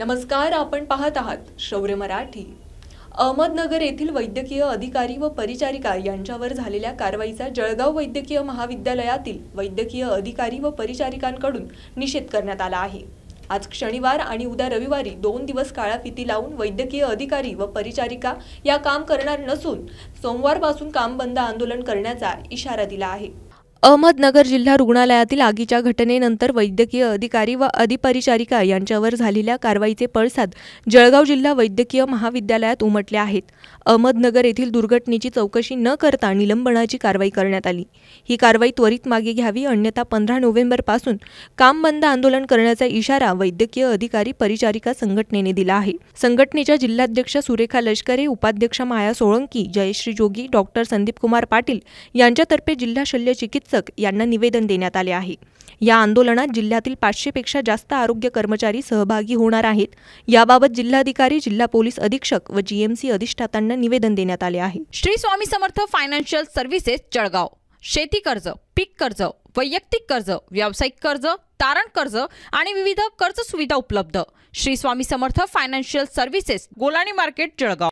नमस्कार आपण पाहत आहात शौर्य मराठी अहमदनगर येथील वैद्यकीय अधिकारी व परिचारिका यांच्यावर झालेल्या कारवाईचा जळगाव वैद्यकीय महाविद्यालयातील वैद्यकीय अधिकारी व परिचारिकांकडून निषेध करण्यात आला आहे आज शनिवार आणि उद्या रविवारी दोन दिवस काळा फिती लावून वैद्यकीय अधिकारी व परिचारिका या काम करणार नसून सोमवारपासून काम बंद आंदोलन करण्याचा इशारा दिला आहे अहमदनगर जिल्हा रुग्णालयातील आगीच्या घटनेनंतर वैद्यकीय अधिकारी व अधिपरिचारिका यांच्यावर झालेल्या कारवाईचे पळसाद जळगाव जिल्हा वैद्यकीय महाविद्यालयात उमटले आहेत अहमदनगर येथील दुर्घटनेची चौकशी न करता निलंबनाची कारवाई करण्यात आली ही कारवाई त्वरित मागे घ्यावी अन्यथा पंधरा नोव्हेंबरपासून काम बंद आंदोलन करण्याचा इशारा वैद्यकीय अधिकारी परिचारिका संघटनेने दिला आहे संघटनेच्या जिल्हाध्यक्ष सुरेखा लष्करे उपाध्यक्ष माया सोळंकी जयश्री जोगी डॉक्टर संदीप कुमार पाटील यांच्यातर्फे जिल्हा शल्य चिकित्सक यांना निवेदन देण्यात आले आहे या आंदोलनात जिल्ह्यातील पाचशेपेक्षा जास्त आरोग्य कर्मचारी सहभागी होणार आहेत याबाबत जिल्हाधिकारी जिल्हा पोलीस अधीक्षक व जीएमसी अधिष्ठातांना निवेदन देण्यात आले आहे श्री स्वामी समर्थ फायनान्शियल सर्व्हिसेस जळगाव शेती कर्ज पीक कर्ज वैयक्तिक कर्ज व्यावसायिक कर्ज तारण कर्ज आणि विविध कर्ज सुविधा उपलब्ध Shri Swami Samarth financial services Golani market Jalgaon